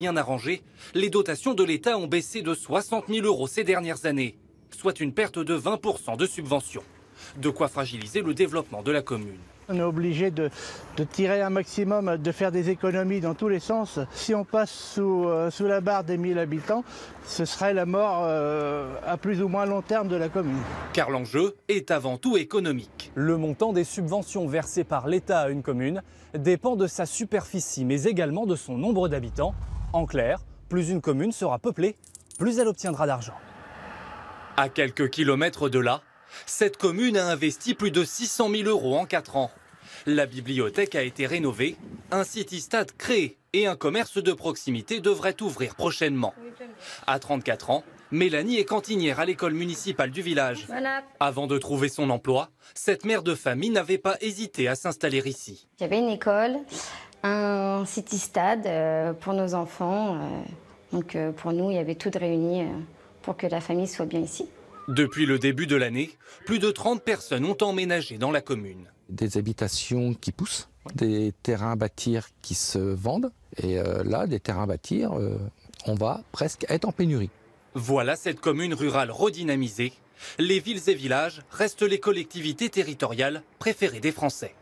Bien arrangé, les dotations de l'État ont baissé de 60 000 euros ces dernières années, soit une perte de 20 de subventions. De quoi fragiliser le développement de la commune. On est obligé de, tirer un maximum, de faire des économies dans tous les sens. Si on passe sous, euh, la barre des 1000 habitants, ce serait la mort euh, à plus ou moins long terme de la commune. Car l'enjeu est avant tout économique. Le montant des subventions versées par l'État à une commune dépend de sa superficie, mais également de son nombre d'habitants. En clair, plus une commune sera peuplée, plus elle obtiendra d'argent. À quelques kilomètres de là, cette commune a investi plus de 600 000 euros en 4 ans. La bibliothèque a été rénovée, un city-stade créé et un commerce de proximité devrait ouvrir prochainement. À 34 ans, Mélanie est cantinière à l'école municipale du village. Avant de trouver son emploi, cette mère de famille n'avait pas hésité à s'installer ici. avait une école, un city stade euh, pour nos enfants. Euh. Donc euh, pour nous, il y avait tout de réuni pour que la famille soit bien ici. Depuis le début de l'année, plus de 30 personnes ont emménagé dans la commune. Des habitations qui poussent, des terrains à bâtir qui se vendent, et là, des terrains à bâtir, on va presque être en pénurie. Voilà cette commune rurale redynamisée. Les villes et villages restent les collectivités territoriales préférées des Français.